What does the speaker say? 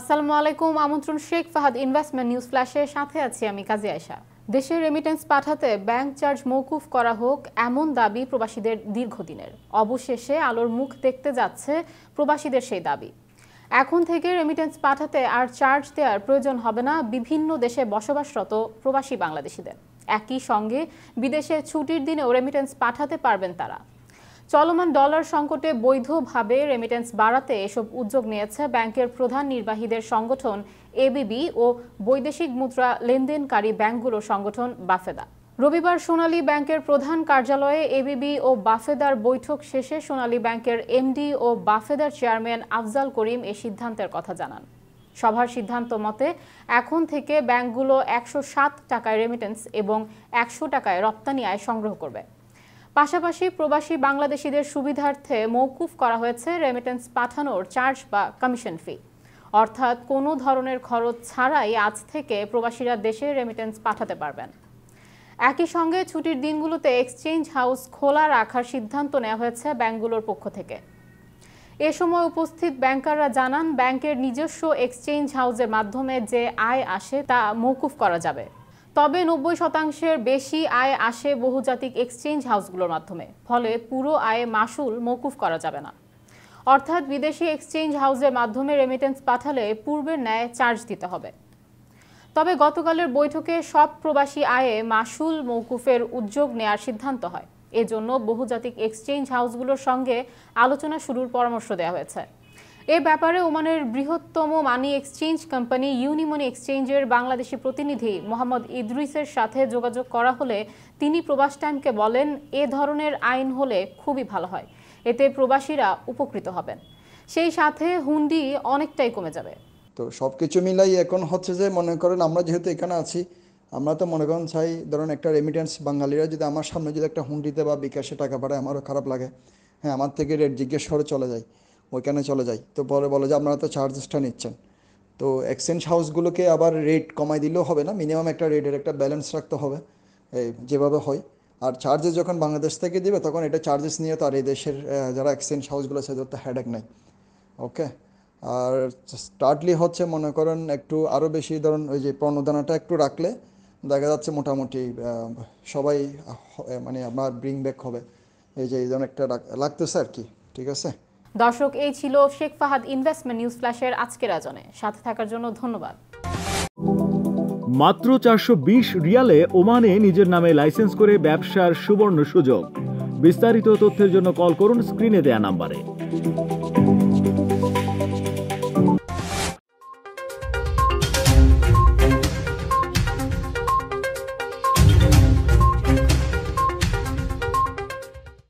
আসসালামু আলাইকুম আমন্ত্রণ শেখ ফাহাদ ইনভেস্টমেন্ট নিউজ ফ্ল্যাশে সাথে আছি আমি কাজী আয়সা দেশের রেমিটেন্স পাঠাতে ব্যাংক চার্জ মৌকুফ করা হোক এমন দাবি প্রবাসীদের দীর্ঘদিনের অবশেষে আলোর মুখ দেখতে যাচ্ছে প্রবাসীদের সেই দাবি এখন থেকে রেমিটেন্স পাঠাতে আর চার্জ দেওয়ার প্রয়োজন হবে না বিভিন্ন দেশে বসবাসরত প্রবাসী বাংলাদেশিদের একই সঙ্গে বিদেশে ছুটির দিনেও রেমিটেন্স পাঠাতে পারবেন তারা চলমান ডলার সংকটে বৈধভাবে রেমিটেন্স বাড়াতে এসব উদ্যোগ নিয়েছে ব্যাংকের প্রধান নির্বাহীদের সংগঠন এবিবি ও বৈদেশিক মুদ্রা লেনদেনকারী ব্যাংকগুলো সংগঠন বাফেদা রবিবার সোনালী ব্যাংকের প্রধান কার্যালয়ে এবিবি ও বাফেদার বৈঠক শেষে সোনালী ব্যাংকের এমডি ও বাফেদার চেয়ারম্যান আফজাল করিম এ সিদ্ধান্তের কথা জানান সভার সিদ্ধান্ত মতে এখন থেকে ব্যাংকগুলো একশো টাকায় রেমিটেন্স এবং একশো টাকায় রপ্তানি আয় সংগ্রহ করবে পাশাপাশি প্রবাসী বাংলাদেশিদের সুবিধার্থে মৌকুফ করা হয়েছে রেমিটেন্স পাঠানোর চার্জ বা কমিশন ফি অর্থাৎ কোনো ধরনের খরচ ছাড়াই আজ থেকে প্রবাসীরা দেশে রেমিটেন্স পাঠাতে পারবেন একই সঙ্গে ছুটির দিনগুলোতে এক্সচেঞ্জ হাউস খোলা রাখার সিদ্ধান্ত নেওয়া হয়েছে ব্যাংকগুলোর পক্ষ থেকে এ সময় উপস্থিত ব্যাংকাররা জানান ব্যাংকের নিজস্ব এক্সচেঞ্জ হাউসের মাধ্যমে যে আয় আসে তা মৌকুফ করা যাবে তবে নব্বই শতাংশের বেশি আয় আসে বহুজাতিক এক্সচেঞ্জ হাউসগুলোর মাধ্যমে ফলে পুরো আয়ে মাসুল মকুফ করা যাবে না অর্থাৎ বিদেশি এক্সচেঞ্জ হাউসের মাধ্যমে রেমিটেন্স পাঠালে পূর্বের ন্যায় চার্জ দিতে হবে তবে গতকালের বৈঠকে সব প্রবাসী আয়ে মাসুল মৌকুফের উদ্যোগ নেয়ার সিদ্ধান্ত হয় এজন্য বহুজাতিক এক্সচেঞ্জ হাউসগুলোর সঙ্গে আলোচনা শুরুর পরামর্শ দেওয়া হয়েছে এ ব্যাপারে ওমানের বৃহত্তম মানি এক্সচেঞ্জ কোম্পানি ইউনিমনি এক্সচেঞ্জের বাংলাদেশি প্রতিনিধি মোহাম্মদ ইদ্রিসের সাথে যোগাযোগ করা হলে তিনি প্রবাস টাইমকে বলেন এ ধরনের আইন হলে খুবই ভালো হয় এতে প্রবাসীরা উপকৃত হবেন সেই সাথে হুন্ডি অনেকটাই কমে যাবে তো সব কিছু মিলাই এখন হচ্ছে যে মনে করেন আমরা যেহেতু এখানে আছি আমরা তো মনে করেন চাই ধরুন একটা রেমিটেন্স বাঙালিরা যদি আমার সামনে যদি একটা হুন্ডিতে বা বিকাশে টাকা পাঠায় আমারও খারাপ লাগে হ্যাঁ আমার থেকে রেট জিজ্ঞেস করে চলে যায় ওইখানে চলে যাই তো পরে বলে যে আপনারা তো চার্জেসটা নিচ্ছেন তো এক্সচেঞ্জ হাউসগুলোকে আবার রেট কমাই দিলেও হবে না মিনিমাম একটা রেটের একটা ব্যালেন্স রাখতে হবে যেভাবে হয় আর চার্জেস যখন বাংলাদেশ থেকে দিবে তখন এটা চার্জেস নিয়ে তো আর এই দেশের যারা এক্সচেঞ্জ হাউসগুলো আছে তো হ্যাডেক নাই ওকে আর স্টার্টলি হচ্ছে মনে করেন একটু আরও বেশি ধরুন ওই যে প্রণোদনাটা একটু রাখলে দেখা যাচ্ছে মোটামুটি সবাই মানে আপনার ব্রিং ব্যাক হবে এই যে এই ধরনের একটা লাগতেছে আর কি ঠিক আছে দর্শক এই ছিল শেখ ফাহাদ ইনভেস্টমেন্ট নিউজ ফ্ল্যাশের আজকের আয়োজনে সাথে থাকার জন্য ধন্যবাদ মাত্র চারশো রিয়ালে ওমানে নিজের নামে লাইসেন্স করে ব্যবসার সুবর্ণ সুযোগ বিস্তারিত তথ্যের জন্য কল করুন স্ক্রিনে দেয়া নাম্বারে